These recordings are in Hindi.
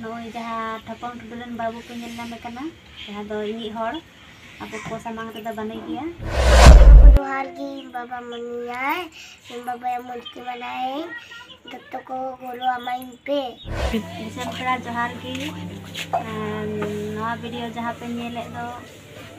ᱱᱚᱜᱼᱚᱭ ᱡᱟᱦᱟᱸ ᱴᱷᱚᱯᱚᱱ ᱴᱩᱰᱩ ᱨᱮᱱ ᱵᱟᱹᱵᱩ ᱠᱚ ᱧᱮᱞ ᱧᱟᱢᱮ ᱠᱟᱱᱟ ᱡᱟᱦᱟᱸ ᱫᱚ ᱤᱧᱤᱡ ᱦᱚᱲ ᱟᱵᱚ ᱠᱚ ᱥᱟᱢᱟᱝ ᱨᱮᱫᱚ ᱵᱟᱹᱱᱩᱭ ᱜᱮᱭᱟ जोहार की बाबा मनिया बाबा मूर्ति बनाए दत्तों को बोलो हमारे इन पे जोहार की नवा वीडियो जहाँ पे नेले दो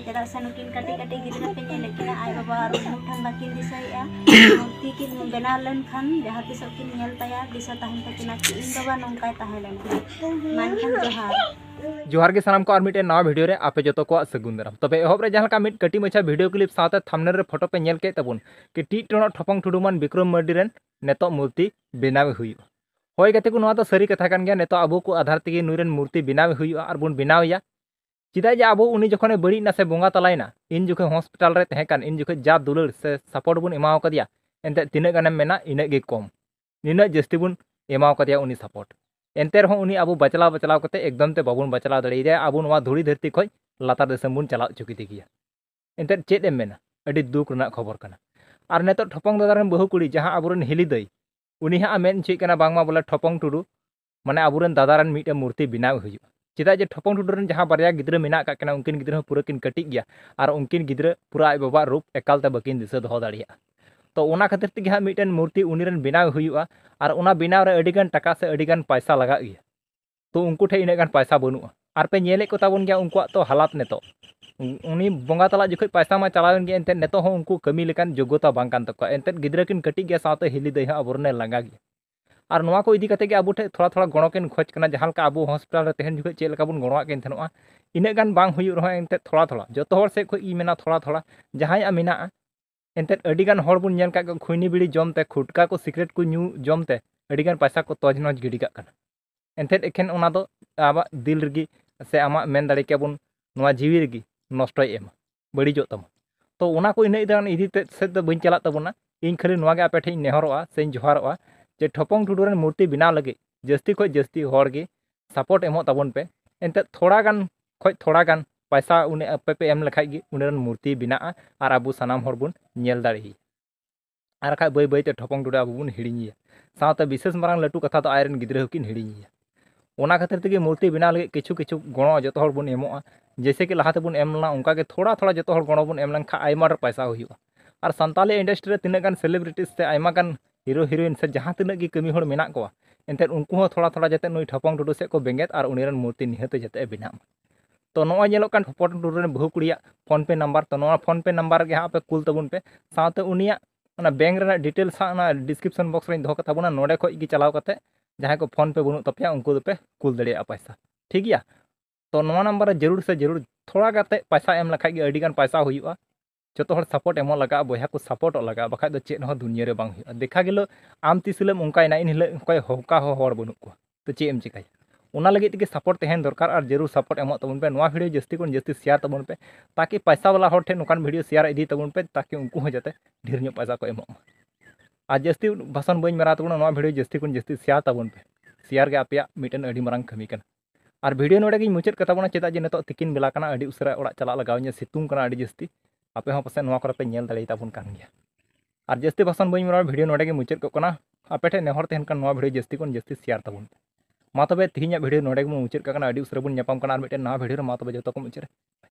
जोहार के सामान को और मिट्टी नवा भिडियो आप जो को सगुन दाराम तब एहबे जहां कटी मछा भिडियो क्लीप साथ थामनेल रे फोटो पे नल के तब कटी टण ठपंग ठुडुमान विक्रम मर्डी नेत मूर्ति बनावे हुई हई गति को सारी कथा गया नेत अब आधार तक नुरे मूर्ति बनावे हुई और बन बनावे ᱪᱮᱫᱟᱜ ᱡᱮ ᱟᱵᱚ ᱩᱱᱤ ᱡᱚᱠᱷᱚᱱᱮ ᱵᱟᱹᱲᱤᱡ ᱱᱟ ᱥᱮ ᱵᱚᱸᱜᱟ ᱛᱟᱞᱟᱭᱮᱱᱟ ᱤᱱ ᱡᱚᱠᱷᱚᱱ ᱦᱚᱥᱯᱤᱴᱟᱞ ᱨᱮ ᱛᱟᱦᱮᱸ ᱠᱟᱱ ᱤᱱ ᱡᱚᱠᱷᱚᱱ ᱡᱟ ᱫᱩᱞᱟᱹᱲ ᱥᱮ ᱥᱟᱯᱚᱨᱴ ᱵᱚᱱ ᱮᱢᱟᱣ ᱠᱟᱫᱮᱭᱟ ᱮᱱᱛᱮ ᱛᱤᱱᱟᱹᱜ ᱜᱟᱱᱮᱢ ᱢᱮᱱᱟ ᱤᱱᱟᱹᱜ ᱜᱮ ᱠᱚᱢ ᱱᱤᱱᱟᱹᱜ ᱡᱟᱹᱥᱛᱤ ᱵᱚᱱ ᱮᱢᱟᱣ ᱠᱟᱫᱮᱭᱟ ᱩᱱᱤ ᱥᱟᱯᱚᱨᱴ ᱮᱱᱛᱮ ᱨᱮᱦᱚᱸ ᱩᱱᱤ ᱟᱵᱚ ᱵᱟᱪᱞᱟᱣ ᱵᱟᱪᱞᱟᱣ ᱠᱟᱛᱮ ᱮᱠᱫᱚᱢ ᱛᱮ ᱵᱟᱵᱚᱱ ᱵᱟᱪᱞᱟᱣ ᱫᱟᱲᱮᱭᱟᱫᱮᱭᱟ ᱟᱵᱚ ᱱᱚᱣᱟ ᱫᱷᱩᱲᱤ ᱫᱷᱟᱹᱨᱛᱤ ᱠᱷᱚᱡ ᱞᱟᱛᱟᱨ ᱫᱤᱥᱚᱢ ᱵᱚᱱ ᱪᱟᱞᱟᱣ ᱦᱚᱪᱚ ᱠᱮᱫᱮ ᱜᱮᱭᱟ ᱮᱱᱛᱮᱫ ᱪᱮᱫ ᱮᱢ ᱢᱮᱱᱟ ᱟᱹᱰᱤ ᱫᱩᱠ ᱨᱮᱱᱟᱜ ᱠᱷᱚᱵᱚᱨ ᱠᱟᱱᱟ ᱟᱨ ᱱᱤᱛᱚᱜ ᱴᱷᱚᱯᱚᱝ ᱫᱟᱫᱟ ᱨᱮᱱ ᱵᱟᱹᱦᱩ ᱠᱩᱲᱤ ᱡᱟᱦᱟᱸ ᱟᱵᱚᱨᱮᱱ ᱦᱤᱞᱤ ᱫᱟᱹᱭ ᱩᱱᱤ ᱦᱟᱸᱜ ᱢᱮᱱ ᱦᱚᱪᱚᱭᱮᱫ ᱠᱟᱱᱟ ᱵᱟᱝᱢᱟ ᱵᱚᱞᱮ ᱴᱷᱚᱯᱚᱝ ᱴᱩᱰᱩ ᱢᱟᱱᱮ ᱟᱵᱚᱨᱮᱱ ᱫᱟᱫᱟ ᱨᱮᱱ ᱢᱤᱫᱴᱮᱱ ᱢᱩᱨᱛᱤ ᱵᱮᱱᱟᱣ ᱦᱩᱭᱩᱜᱼᱟ चेदा जे ठपंग ठुडरन जहां बारिया गिद्र मेना का कना उनकिन गिद्र पूरा किन कटी गया और उनकिन गिद्र पूरा बाबा रूप एकालते बकिन दिसा दो दाड़िया तो ओना खातिर ते हा मिटन मूर्ति उनीरन बिना और ओना बिना रे अडीगन टका से अडीगन पैसा लगा गया तो उनको ठे इने गन पैसा बनू और पे नेले को ताबन गया उनको तो हालात ने तो उनी बंगा तला जखै पैसा मा चलावन गे एंते नेतो हो उनको कमी लेकन योग्यता बांकान तक एंते गिद्र कटी गया साथे हिली दैहा अबरने लंगा गया ᱟᱨ ᱱᱚᱣᱟ ᱠᱚ ᱤᱫᱤ ᱠᱟᱛᱮ ᱜᱮ ᱟᱵᱚ ᱴᱷᱮᱱ ᱛᱷᱚᱲᱟ ᱛᱷᱚᱲᱟ ᱜᱚᱲᱚ ᱠᱤᱱ ᱠᱷᱚᱡ ᱠᱟᱱᱟ ᱡᱟᱦᱟᱸ ᱞᱮᱠᱟ ᱟᱵᱚ ᱦᱚᱥᱯᱤᱴᱟᱞ ᱨᱮ ᱛᱟᱦᱮᱱ ᱡᱚᱠᱷᱚᱱ ᱪᱮᱫ ᱞᱮᱠᱟ ᱵᱚᱱ ᱜᱚᱲᱚᱣᱟᱜ ᱠᱤᱱ ᱛᱟᱦᱮᱱᱚᱜᱼᱟ ᱤᱱᱟᱹᱜ ᱜᱟᱱ ᱵᱟᱝ ᱦᱩᱭᱩᱜ ᱨᱮᱦᱚᱸ ᱮᱱᱛᱮᱫ ᱛᱷᱚᱲᱟ ᱛᱷᱚᱲᱟ ᱡᱚᱛᱚ ᱦᱚᱲ ᱥᱮᱫ ᱠᱷᱚᱡ ᱤᱧ ᱢᱮᱱᱟ ᱛᱷᱚᱲᱟ ᱛᱷᱚᱲᱟ ᱡᱟᱦᱟᱸᱭᱟᱜ ᱢᱮᱱᱟᱜᱼᱟ ᱮᱱᱛᱮᱫ ᱟᱹᱰᱤᱜᱟᱱ ᱦᱚᱲ ᱵᱚᱱ ᱧᱮᱞ ᱠᱟᱜ ᱠᱚ ᱠᱷᱩᱭᱱᱤ ᱵᱤᱲᱤ ᱡᱚᱢᱛᱮ ᱠᱷᱩᱴᱠᱟ ᱠᱚ ᱥᱤᱠᱨᱮᱴ ᱠᱚ ᱧᱩ ᱡᱚᱢᱛᱮ ᱟᱹᱰᱤᱜᱟᱱ ᱯᱟᱭᱥᱟ ᱠᱚ ᱛᱚᱡᱽᱱᱚᱡᱽ ᱜᱤᱰᱤ ᱠᱟᱜ ᱠᱟᱱᱟ ᱮᱱᱛᱮᱫ ᱮᱠᱷᱮᱱ ᱚᱱᱟ ᱫᱚ ᱟᱵᱟᱜ ᱫᱤᱞ ᱨᱮᱜᱮ ᱥᱮ ᱟᱢᱟᱜ ᱢᱮᱱ ᱫᱟᱲᱮ ᱠᱮᱭᱟᱵᱚᱱ ᱱᱚᱣᱟ ᱡᱤᱣᱤ ᱨᱮᱜᱮ ᱱᱚᱥᱴᱚᱭ ᱮᱢᱟ ᱵᱟᱹᱲᱤᱡᱚᱜ ᱛᱟᱢᱟ ᱛᱚ ᱚᱱᱟ ᱠᱚ ᱤᱱᱟᱹᱜ ᱜᱟᱱ ᱤᱫᱤ ᱛᱮ ᱥᱮᱫ ᱫᱚ ᱵᱟᱹᱧ ᱪᱟᱞᱟᱜ ᱛᱟᱵᱚᱱᱟ ᱤᱧ ᱠᱷᱟᱹᱞᱤ ᱱᱚᱣᱟᱜᱮ ᱟᱯᱮ ᱴᱷᱮᱱ ᱤᱧ ᱱᱮᱦᱚᱨᱚᱜᱼᱟ ᱥᱮᱧ ᱡᱚᱦᱟᱨᱚᱜᱼᱟ जे ठपंग ठुडूर मूर्ति बनाव लगे जस्ती खोज जस्ती हे सपोर्ट एमताबे एनते थोड़ा गान खोज थोड़ा गान पैसा उन पेपे एम लेखा मूर्ति बना और अब सामान हरबल दाड़ी आर खा बै बैते ठपंग टूटे अब हिड़ी साथ विशेष मांग लटू कथा तो आयर गिद्रा हूँ हिड़ी खातर तक मूर्ति बना लगे किचु किचु गणो जो बन जैसे कि लहाते बन उनका थोड़ा थोड़ा जो गणो बन लेखा पैसा हो और सानी इंडस्ट्री तीन गान सेलिब्रिटीज से आमागान ᱦᱤᱨᱳ ᱦᱤᱨᱳᱭᱤᱱ ᱥᱮ ᱡᱟᱦᱟᱸ ᱛᱤᱱᱟᱹᱜ ᱜᱮ ᱠᱟᱹᱢᱤ ᱦᱚᱲ ᱢᱮᱱᱟᱜ ᱠᱚᱣᱟ ᱮᱱᱛᱮᱫ ᱩᱱᱠᱩ ᱦᱚᱸ ᱛᱷᱚᱲᱟ ᱛᱷᱚᱲᱟ ᱡᱟᱛᱮ ᱱᱩᱭ ᱴᱷᱚᱯᱚᱝ ᱴᱩᱰᱩ ᱥᱮᱫ ᱠᱚ ᱵᱮᱸᱜᱮᱫ ᱟᱨ ᱩᱱᱤ ᱨᱮᱱ ᱢᱩᱨᱛᱤ ᱱᱤᱦᱟᱹᱛ ᱡᱟᱛᱮ ᱵᱮᱱᱟᱜ ᱢᱟ ᱛᱚ ᱱᱚᱜᱼᱚᱭ ᱧᱮᱞᱚᱜ ᱠᱟᱱ ᱴᱷᱚᱯᱚᱝ ᱴᱩᱰᱩ ᱨᱮᱱ ᱵᱟᱹᱦᱩ ᱠᱩᱲᱤᱭᱟᱜ ᱯᱷᱳᱱ ᱯᱮ ᱱᱟᱢᱵᱟᱨ ᱛᱚ ᱱᱚᱣᱟ ᱯᱷᱳᱱ ᱯᱮ ᱱᱟᱢᱵᱟᱨ ᱜᱮ ᱦᱟᱸᱜ ᱯᱮ ᱠᱩᱞ ᱛᱟᱵᱚᱱ ᱯᱮ ᱥᱟᱶᱛᱮ ᱩᱱᱤᱭᱟᱜ ᱚᱱᱟ ᱵᱮᱝᱠ ᱨᱮᱱᱟᱜ ᱰᱤᱴᱮᱞᱥ ᱦᱟᱸᱜ ᱚᱱᱟ ᱰᱤᱥᱠᱨᱤᱯᱥᱚᱱ ᱵᱚᱠᱥ ᱨᱮᱧ ᱫᱚᱦᱚ ᱠᱟᱛᱟ ᱵᱚᱱᱟ ᱱᱚᱰᱮ ᱠᱷᱚᱡ ᱜᱮ ᱪᱟᱞᱟᱣ ᱠᱟᱛᱮ ᱡᱟᱦᱟᱸᱭ ᱠᱚ ᱯᱷᱳᱱ ᱯᱮ ᱵᱟᱹᱱᱩᱜ ᱛᱟᱯᱮᱭᱟ ᱩᱱᱠᱩ ᱫᱚᱯᱮ ᱠᱩᱞ ᱫᱟᱲᱮᱭᱟᱜᱼᱟ ᱯᱚᱭᱥᱟ ᱴᱷᱤᱠ ᱜᱮᱭᱟ ᱛᱚ ᱱᱚᱣᱟ ᱱᱟᱢᱵᱟᱨ ᱨᱮ ᱡᱟᱹᱨᱩᱲ ᱥᱮ ᱡᱟᱹᱨᱩᱲ ᱛᱷᱚᱲᱟ ᱠᱟᱛᱮ ᱯᱚᱭᱥᱟ ᱮᱢ ᱞᱮᱠᱷᱟᱡ ᱜᱮ ᱟᱹᱰᱤᱜᱟᱱ ᱯᱚᱭᱥᱟ ᱦᱩᱭᱩᱜᱼᱟ जो सपोर्ट एम लगा बहुत सपोर्ट लगा बखा चेन दुनिया में देखा गलो आम तीस हिल इन हिल अंकायर बनू तो चे चेना लगे सपोर्ट तहन दरकार और जरूर सपोर्ट एम तब भिडियो जस्ती को जस्ती शेयर तब ताकि पैसा वाला हर ठेक नौकान भिडियो शेयर इदी तब ताकि उनको जाते ढेर पैसा को एम और जस्ती भाषण बी मेरा तब भिडियो जस्ती को जस्ती शेयर तब शेयर के आपटन मांग कमी और भिडियो नागे मुचाद कताबना चेदा जो नीत तीकिन बेलाना उसे चला लगा सितुम जस्ती ᱟᱯᱮ ᱦᱚᱸ ᱯᱟᱥᱮᱡ ᱱᱚᱣᱟ ᱠᱚᱨᱮ ᱯᱮ ᱧᱮᱞ ᱫᱟᱲᱮᱭᱟᱛᱟᱵᱚᱱ ᱠᱟᱱ ᱜᱮᱭᱟ ᱟᱨ ᱡᱟᱹᱥᱛᱤ ᱵᱟᱥᱟᱱ ᱵᱟᱹᱧ ᱢᱮᱱᱟ ᱵᱷᱤᱰᱤᱭᱳ ᱱᱚᱰᱮ ᱜᱮ ᱢᱩᱪᱟᱹᱫ ᱠᱚᱜ ᱠᱟᱱᱟ ᱟᱯᱮ ᱴᱷᱮᱱ ᱱᱮᱦᱚᱨ ᱛᱟᱦᱮᱱ ᱠᱟᱱ ᱱᱚᱣᱟ ᱵᱷᱤᱰᱤᱭᱳ ᱡᱟᱹᱥᱛᱤ ᱠᱷᱚᱱ ᱡᱟᱹᱥᱛᱤ ᱥᱮᱭᱟᱨ ᱛᱟᱵᱚᱱ ᱯᱮ ᱢᱟ ᱛᱚᱵᱮ ᱛᱮᱦᱮᱧᱟᱜ ᱵᱷᱤᱰᱤᱭᱳ ᱱᱚᱰᱮ ᱜᱮᱵᱚᱱ ᱢᱩᱪᱟᱹᱫ ᱠᱟᱜ ᱠᱟᱱᱟ ᱟᱹᱰᱤ ᱩᱥᱟᱹᱨᱟ ᱵᱚᱱ ᱧᱟᱯᱟᱢ ᱠᱟᱱᱟ ᱟᱨ ᱢᱤᱫᱴᱮᱱ ᱱᱟᱣᱟ ᱵᱷᱤᱰᱤᱭᱳ ᱨᱮ ᱢᱟ ᱛᱚᱵᱮ ᱡᱚᱛᱚ ᱠᱚ ᱢᱩᱪᱟᱹᱫ